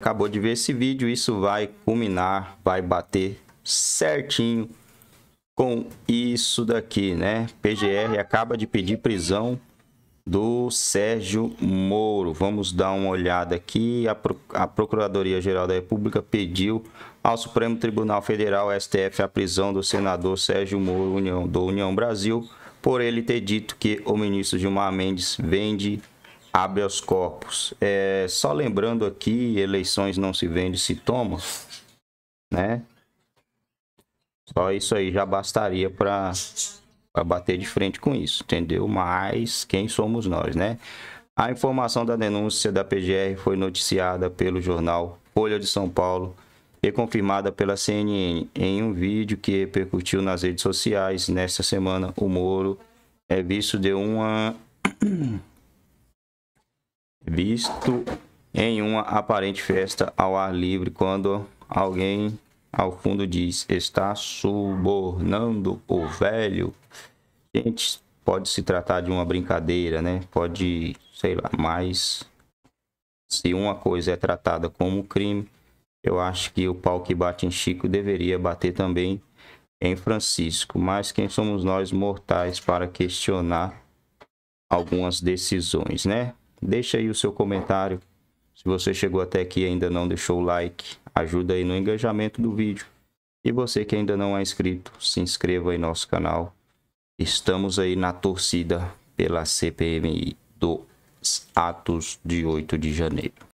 acabou de ver esse vídeo, isso vai culminar, vai bater certinho com isso daqui, né? PGR acaba de pedir prisão do Sérgio Moro. Vamos dar uma olhada aqui. A, Pro a Procuradoria-Geral da República pediu ao Supremo Tribunal Federal, STF, a prisão do senador Sérgio Moro União, do União Brasil por ele ter dito que o ministro Gilmar Mendes vende habeas corpus. É, só lembrando aqui, eleições não se vende, se toma, né? Só isso aí já bastaria para bater de frente com isso, entendeu? Mas quem somos nós, né? A informação da denúncia da PGR foi noticiada pelo jornal Folha de São Paulo e confirmada pela CNN em um vídeo que repercutiu nas redes sociais nesta semana. O Moro é visto de uma visto em uma aparente festa ao ar livre quando alguém ao fundo diz está subornando o velho. Gente, pode se tratar de uma brincadeira, né? Pode, sei lá, mas se uma coisa é tratada como crime, eu acho que o pau que bate em Chico deveria bater também em Francisco. Mas quem somos nós mortais para questionar algumas decisões, né? Deixa aí o seu comentário. Se você chegou até aqui e ainda não deixou o like, ajuda aí no engajamento do vídeo. E você que ainda não é inscrito, se inscreva em nosso canal. Estamos aí na torcida pela CPMI dos atos de 8 de janeiro.